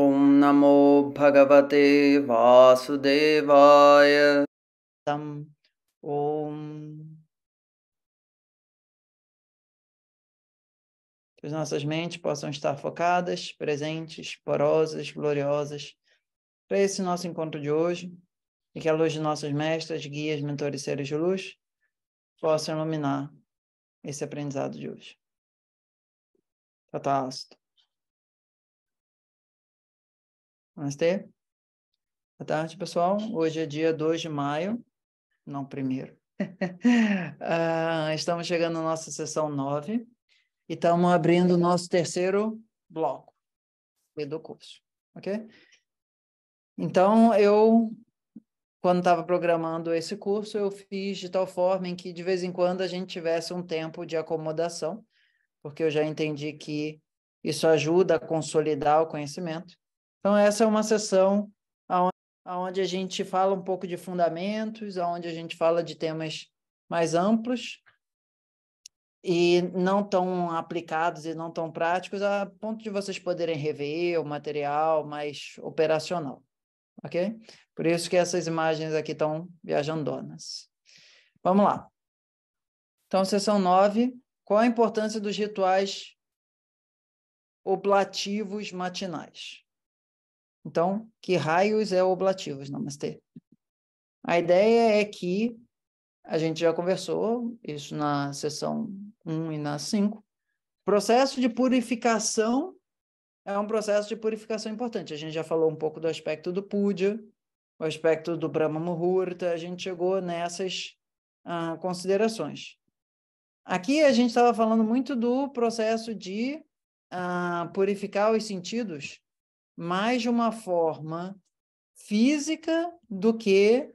ॐ नमो भगवते वासुदेवाय तम् ॐ Que as nossas mentes possam estar focadas, presentes, porosas, gloriosas para esse nosso encontro de hoje e que a luz de nossos mestres, guias, mentores, seres de luz possa iluminar esse aprendizado de hoje. Tatasto. Namastê. Boa tarde, pessoal. Hoje é dia 2 de maio, não primeiro. uh, estamos chegando na nossa sessão 9 e estamos abrindo o nosso terceiro bloco do curso, ok? Então, eu, quando estava programando esse curso, eu fiz de tal forma em que de vez em quando a gente tivesse um tempo de acomodação, porque eu já entendi que isso ajuda a consolidar o conhecimento. Então, essa é uma sessão onde a gente fala um pouco de fundamentos, onde a gente fala de temas mais amplos e não tão aplicados e não tão práticos, a ponto de vocês poderem rever o material mais operacional, ok? Por isso que essas imagens aqui estão viajandonas. Vamos lá. Então, sessão 9, qual a importância dos rituais oblativos matinais? Então, que raios é oblativos, namastê? A ideia é que a gente já conversou isso na sessão 1 e na 5. Processo de purificação é um processo de purificação importante. A gente já falou um pouco do aspecto do pudja, o aspecto do Brahma Muhurta, a gente chegou nessas ah, considerações. Aqui a gente estava falando muito do processo de ah, purificar os sentidos mais de uma forma física do que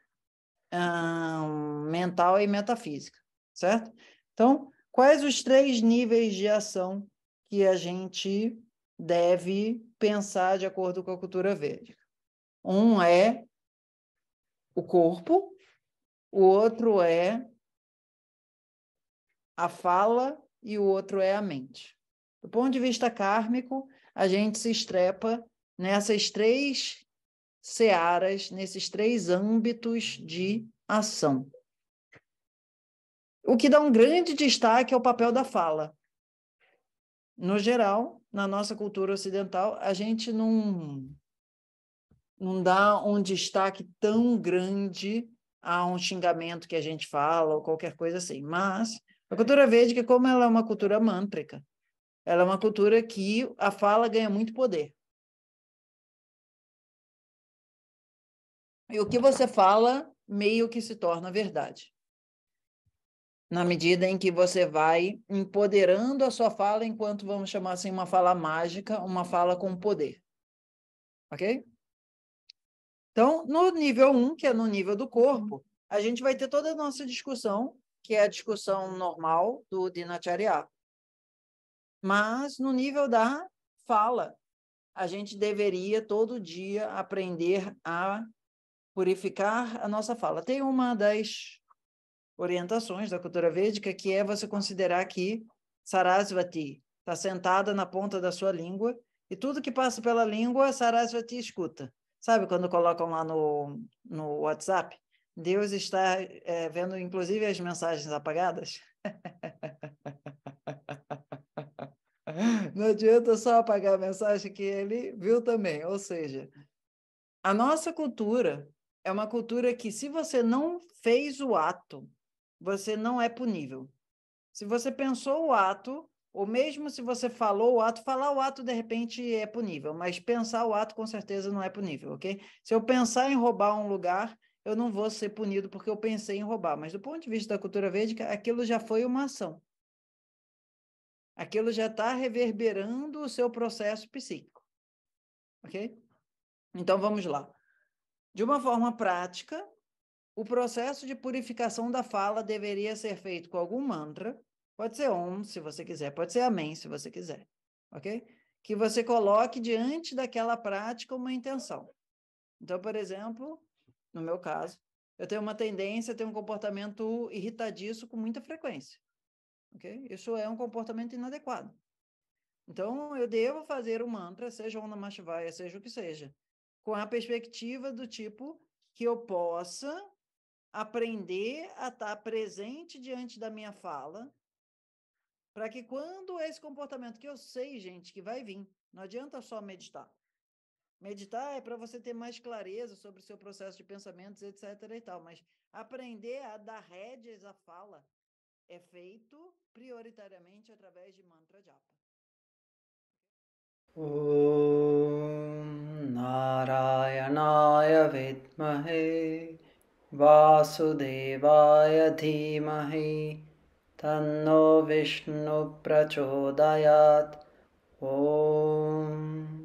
ah, mental e metafísica, certo? Então, quais os três níveis de ação que a gente deve pensar de acordo com a cultura védica? Um é o corpo, o outro é a fala e o outro é a mente. Do ponto de vista kármico, a gente se estrepa nessas três searas, nesses três âmbitos de ação. O que dá um grande destaque é o papel da fala. No geral, na nossa cultura ocidental, a gente não, não dá um destaque tão grande a um xingamento que a gente fala ou qualquer coisa assim. Mas a cultura verde, que como ela é uma cultura mântrica, ela é uma cultura que a fala ganha muito poder. E o que você fala meio que se torna verdade. Na medida em que você vai empoderando a sua fala, enquanto vamos chamar assim uma fala mágica, uma fala com poder. Ok? Então, no nível 1, um, que é no nível do corpo, a gente vai ter toda a nossa discussão, que é a discussão normal do Dinacharya. Mas no nível da fala, a gente deveria todo dia aprender a purificar a nossa fala. Tem uma das orientações da cultura védica que é você considerar que Sarasvati está sentada na ponta da sua língua e tudo que passa pela língua, Sarasvati escuta. Sabe quando colocam lá no, no WhatsApp? Deus está é, vendo, inclusive, as mensagens apagadas. Não adianta só apagar a mensagem que ele viu também. Ou seja, a nossa cultura é uma cultura que, se você não fez o ato, você não é punível. Se você pensou o ato, ou mesmo se você falou o ato, falar o ato de repente é punível, mas pensar o ato com certeza não é punível, ok? Se eu pensar em roubar um lugar, eu não vou ser punido porque eu pensei em roubar, mas do ponto de vista da cultura védica, aquilo já foi uma ação. Aquilo já está reverberando o seu processo psíquico, ok? Então vamos lá. De uma forma prática, o processo de purificação da fala deveria ser feito com algum mantra, pode ser Om, se você quiser, pode ser Amém, se você quiser, ok? Que você coloque diante daquela prática uma intenção. Então, por exemplo, no meu caso, eu tenho uma tendência, tenho um comportamento irritadiço com muita frequência, ok? Isso é um comportamento inadequado. Então, eu devo fazer o um mantra, seja Om Namah Shivaya, seja o que seja, com a perspectiva do tipo que eu possa aprender a estar tá presente diante da minha fala, para que quando esse comportamento que eu sei, gente, que vai vir, não adianta só meditar. Meditar é para você ter mais clareza sobre o seu processo de pensamentos, etc. e tal, mas aprender a dar rédeas à fala é feito prioritariamente através de mantra japa. O विद्महे वासुदेवाय धीमहि तन्नो प्रचोदयात् ॐ